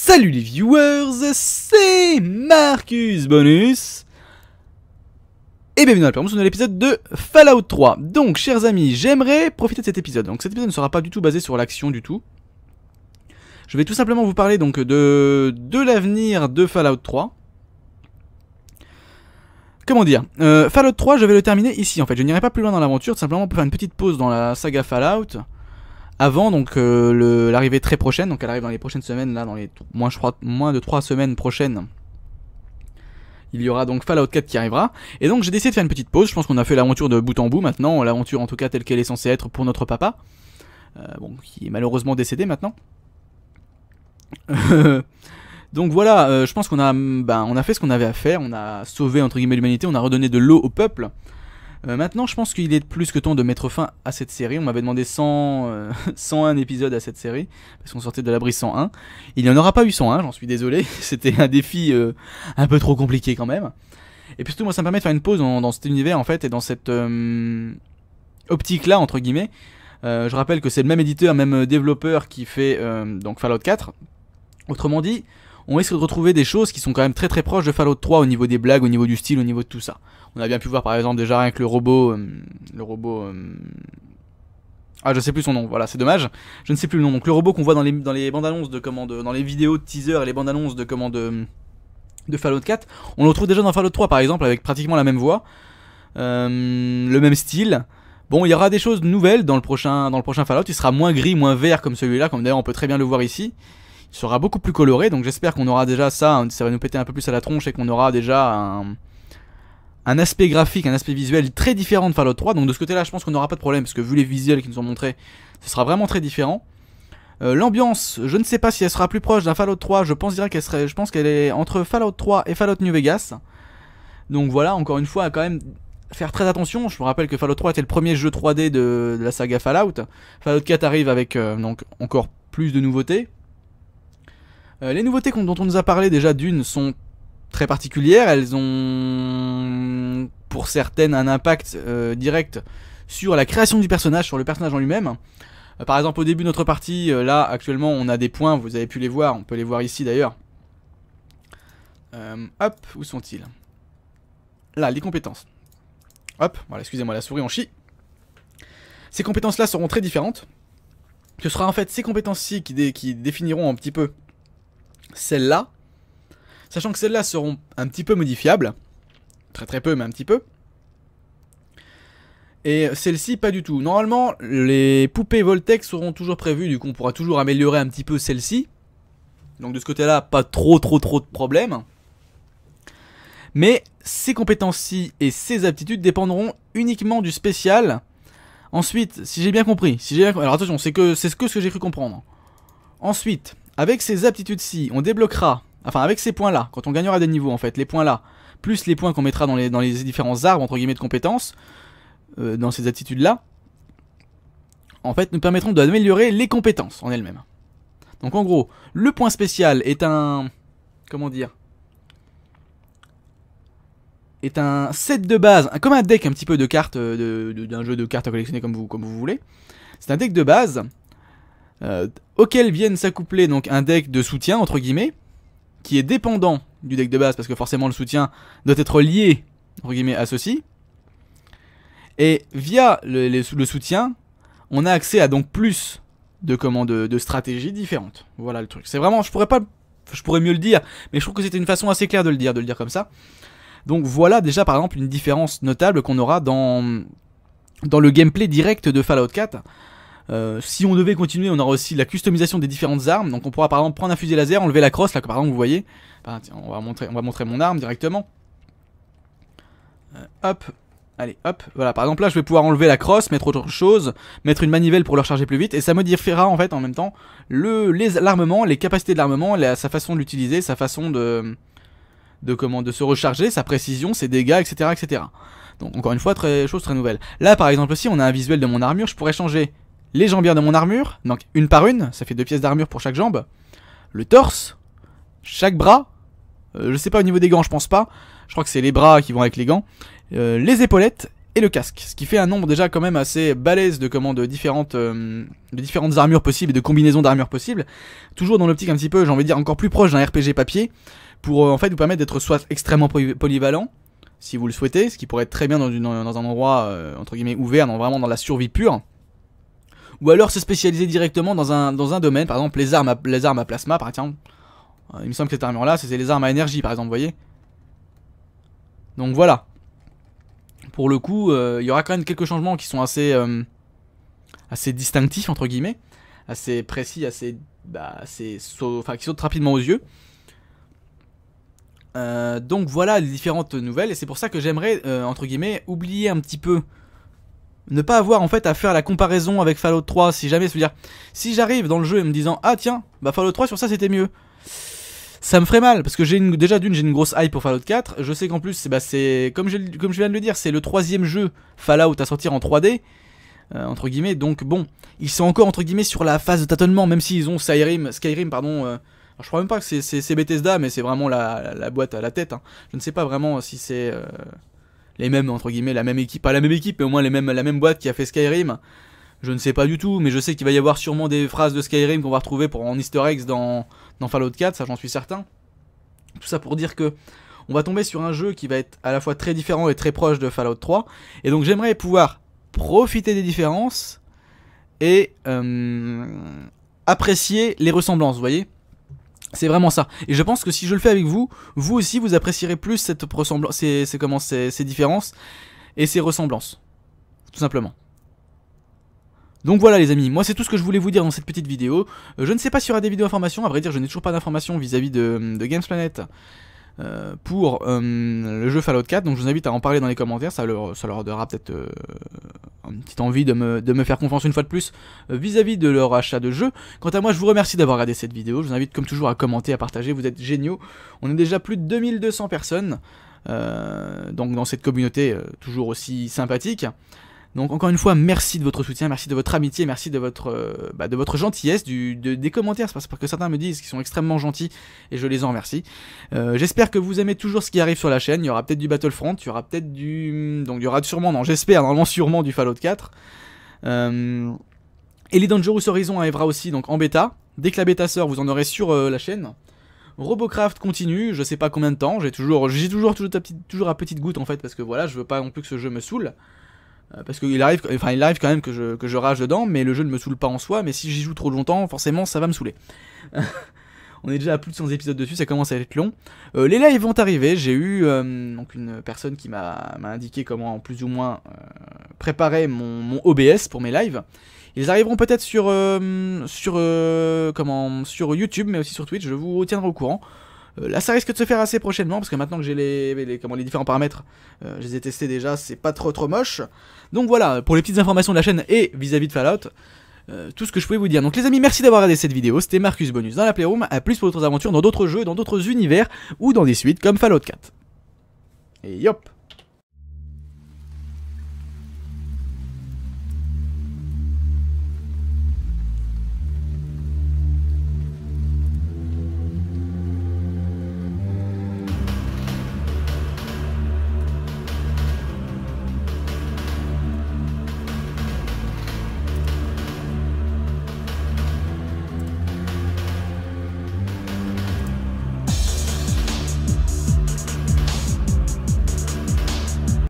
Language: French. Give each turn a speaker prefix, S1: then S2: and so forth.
S1: Salut les viewers, c'est Marcus Bonus et bienvenue dans la performance de l'épisode de Fallout 3. Donc, chers amis, j'aimerais profiter de cet épisode. Donc, cet épisode ne sera pas du tout basé sur l'action du tout. Je vais tout simplement vous parler donc de, de l'avenir de Fallout 3. Comment dire euh, Fallout 3, je vais le terminer ici en fait. Je n'irai pas plus loin dans l'aventure, simplement pour faire une petite pause dans la saga Fallout avant donc euh, l'arrivée très prochaine, donc elle arrive dans les prochaines semaines, là dans les moins, je crois, moins de 3 semaines prochaines. Il y aura donc Fallout 4 qui arrivera. Et donc j'ai décidé de faire une petite pause, je pense qu'on a fait l'aventure de bout en bout maintenant, l'aventure en tout cas telle qu'elle est censée être pour notre papa. Euh, qui est malheureusement décédé maintenant. donc voilà, euh, je pense qu'on a, ben, on a fait ce qu'on avait à faire, on a sauvé entre guillemets l'humanité, on a redonné de l'eau au peuple. Euh, maintenant, je pense qu'il est plus que temps de mettre fin à cette série. On m'avait demandé 100, 101 euh, épisodes à cette série, parce qu'on sortait de l'abri 101. Il n'y en aura pas eu 101, j'en suis désolé. C'était un défi euh, un peu trop compliqué quand même. Et puis surtout, moi, ça me permet de faire une pause dans, dans cet univers, en fait, et dans cette optique-là, entre guillemets. je rappelle que c'est le même éditeur, même développeur qui fait donc Fallout 4. Autrement dit, on risque de retrouver des choses qui sont quand même très très proches de Fallout 3 au niveau des blagues, au niveau du style, au niveau de tout ça. On a bien pu voir par exemple déjà rien le robot... Euh, le robot... Euh, ah, je sais plus son nom, voilà, c'est dommage. Je ne sais plus le nom. Donc, le robot qu'on voit dans les, dans les bandes annonces de commande, dans les vidéos de teaser et les bandes annonces de commande de, Fallout 4, on le retrouve déjà dans Fallout 3 par exemple, avec pratiquement la même voix, euh, le même style. Bon, il y aura des choses nouvelles dans le prochain, dans le prochain Fallout. Il sera moins gris, moins vert comme celui-là, comme d'ailleurs on peut très bien le voir ici sera beaucoup plus coloré. Donc j'espère qu'on aura déjà ça, hein, ça va nous péter un peu plus à la tronche et qu'on aura déjà un, aspect graphique, un aspect visuel très différent de Fallout 3. Donc de ce côté-là, je pense qu'on n'aura pas de problème, parce que vu les visuels qui nous sont montrés, ce sera vraiment très différent. Euh, l'ambiance, je ne sais pas si elle sera plus proche d'un Fallout 3, je pense qu'elle serait, je pense qu'elle est entre Fallout 3 et Fallout New Vegas. Donc voilà, encore une fois, à quand même faire très attention. Je vous rappelle que Fallout 3 était le premier jeu 3D de, la saga Fallout. Fallout 4 arrive avec euh, donc encore plus de nouveautés. Euh, les nouveautés dont on nous a parlé déjà d'une sont très particulières. Elles ont pour certaines un impact euh, direct sur la création du personnage, sur le personnage en lui-même. Euh, par exemple, au début de notre partie, là actuellement, on a des points, vous avez pu les voir, on peut les voir ici d'ailleurs. hop, où sont-ils Là, les compétences. Hop, voilà, excusez-moi, la souris en chie. Ces compétences-là seront très différentes. Ce sera en fait ces compétences-ci qui définiront un petit peu celles-là, sachant que celles-là seront un petit peu modifiables, très très peu mais un petit peu, et celles ci pas du tout. Normalement, les poupées Voltex seront toujours prévues, du coup on pourra toujours améliorer un petit peu celles ci donc de ce côté-là, pas trop trop trop de problèmes. Mais ces compétences-ci et ces aptitudes dépendront uniquement du spécial. Ensuite, si j'ai bien compris, si j'ai alors attention, c'est que c'est que, ce que j'ai cru comprendre. Ensuite, avec ces aptitudes-ci, on débloquera, enfin avec ces points-là, quand on gagnera des niveaux en fait, les points-là, plus les points qu'on mettra dans les, dans les, différents arbres, entre guillemets, de compétences, euh, dans ces aptitudes-là, en fait, nous permettront d'améliorer les compétences en elles-mêmes. Donc en gros, le point spécial est un... Comment dire est un set de base, comme un deck un petit peu de cartes, euh, d'un de, jeu de cartes à collectionner comme vous, comme vous voulez. C'est un deck de base euh, auquel viennent s'accoupler donc un deck de soutien, entre guillemets, qui est dépendant du deck de base, parce que forcément le soutien doit être lié, entre guillemets, à ceci. Et via le, soutien, on a accès à donc plus de, commandes de, de stratégies différentes. Voilà le truc. C'est vraiment, je pourrais pas, je pourrais mieux le dire, mais je trouve que c'était une façon assez claire de le dire, de le dire comme ça. Donc voilà déjà par exemple une différence notable qu'on aura dans, dans le gameplay direct de Fallout 4. Euh, si on devait continuer, on aura aussi la customisation des différentes armes. Donc on pourra par exemple prendre un fusil laser, enlever la crosse, là par exemple vous voyez. on, va montrer, mon arme directement. Euh, hop, Allez, hop, voilà, par exemple là je vais pouvoir enlever la crosse, mettre autre chose, mettre une manivelle pour le recharger plus vite, et ça modifiera en fait en même temps l'armement, le, les, les capacités de l'armement, sa façon de l'utiliser, sa façon de, de, comment, de se recharger, sa précision, ses dégâts, etc. etc. Donc encore une fois, très, chose très nouvelle. Là par exemple si on a un visuel de mon armure, je pourrais changer les jambières de mon armure, donc une par une, ça fait deux pièces d'armure pour chaque jambe, le torse, chaque bras, euh, je sais pas au niveau des gants, je pense pas, je crois que c'est les bras qui vont avec les gants, euh, les épaulettes et le casque, ce qui fait un nombre déjà quand même assez balèze de commandes différentes, euh, de différentes armures possibles et de combinaisons d'armures possibles, toujours dans l'optique un petit peu, j'ai envie de dire, encore plus proche d'un RPG papier, pour en fait vous permettre d'être soit extrêmement polyvalent, si vous le souhaitez, ce qui pourrait être très bien dans, un endroit, entre guillemets, ouvert, vraiment dans la survie pure, ou alors se spécialiser directement dans un, dans un domaine, par exemple les armes à, les armes à plasma, par exemple. Euh, il me semble que cette armure-là, c'était les armes à énergie, par exemple, vous voyez. Donc voilà. Pour le coup, euh, il y aura quand même quelques changements qui sont assez, euh, assez distinctifs, entre guillemets, assez précis, assez, bah, assez qui sautent rapidement aux yeux. donc voilà les différentes nouvelles, et c'est pour ça que j'aimerais, entre guillemets, oublier un petit peu ne pas avoir en fait à faire la comparaison avec Fallout 3 si jamais, c'est-à-dire si j'arrive dans le jeu et me disant ah tiens, bah Fallout 3 sur ça c'était mieux. Ça me ferait mal parce que j'ai déjà d'une j'ai une grosse hype pour Fallout 4. Je sais qu'en plus c'est bah, comme je, comme je viens de le dire c'est le troisième jeu Fallout à sortir en 3D euh, entre guillemets donc bon ils sont encore entre guillemets sur la phase de tâtonnement même s'ils ont Skyrim Skyrim pardon euh, je crois même pas que c'est Bethesda mais c'est vraiment la, boîte à la tête. Hein. Je ne sais pas vraiment si c'est euh, les mêmes, entre guillemets, la même équipe, pas la même équipe, mais au moins les mêmes, la même boîte qui a fait Skyrim. Je ne sais pas du tout, mais je sais qu'il va y avoir sûrement des phrases de Skyrim qu'on va retrouver pour, en easter eggs dans, dans Fallout 4, ça j'en suis certain. Tout ça pour dire que on va tomber sur un jeu qui va être à la fois très différent et très proche de Fallout 3. Et donc j'aimerais pouvoir profiter des différences et euh, apprécier les ressemblances, vous voyez c'est vraiment ça. Et je pense que si je le fais avec vous, vous aussi vous apprécierez plus cette ressemblance, ces, comment, ces, différences et ces ressemblances. Tout simplement. Donc voilà les amis, moi c'est tout ce que je voulais vous dire dans cette petite vidéo. Euh, je ne sais pas s'il y aura des vidéos informations, à vrai dire je n'ai toujours pas d'informations vis-à-vis de, de Games Planet. Euh, pour euh, le jeu Fallout 4. Donc je vous invite à en parler dans les commentaires, ça leur, ça leur donnera peut-être euh, une petite envie de me, de me, faire confiance une fois de plus vis-à-vis de leur achat de jeu. Quant à moi, je vous remercie d'avoir regardé cette vidéo. Je vous invite comme toujours à commenter, à partager, vous êtes géniaux. On est déjà plus de 2200 personnes. donc dans cette communauté toujours aussi sympathique. Donc encore une fois, merci de votre soutien, merci de votre amitié, merci de votre, euh, bah, de votre gentillesse, des commentaires, parce que certains me disent qu'ils sont extrêmement gentils et je les en remercie. Euh, j'espère que vous aimez toujours ce qui arrive sur la chaîne. Il y aura peut-être du Battlefront, il y aura peut-être du, donc il y aura sûrement, non j'espère, normalement sûrement du Fallout 4. Euh, et les Dangerous Horizon arrivera aussi donc en bêta. Dès que la bêta sort, vous en aurez sur la chaîne. Robocraft continue, je sais pas combien de temps, j'ai toujours, j'ai toujours, toujours, toujours à petite goutte en fait, parce que voilà, je veux pas non plus que ce jeu me saoule. Euh, parce qu'il arrive, enfin, il arrive quand même que je, que je, rage dedans, mais le jeu ne me saoule pas en soi, mais si j'y joue trop longtemps, forcément ça va me saouler. On est déjà à plus de 100 épisodes dessus, ça commence à être long. Euh, les lives vont arriver, j'ai eu euh, donc une personne qui m'a indiqué comment plus ou moins préparer mon, OBS pour mes lives. Ils arriveront peut-être sur, sur, comment, sur YouTube, mais aussi sur Twitch, je vous tiendrai au courant. Euh, là, ça risque de se faire assez prochainement, parce que maintenant que j'ai les, comment, les différents paramètres, euh, je les ai testés déjà, c'est pas trop trop moche. Donc voilà, pour les petites informations de la chaîne et vis-à-vis de Fallout, euh, tout ce que je pouvais vous dire. Donc les amis, merci d'avoir regardé cette vidéo, c'était Marcus Bonus dans la Playroom, à plus pour d'autres aventures dans d'autres jeux, dans d'autres univers, ou dans des suites comme Fallout 4. Et yop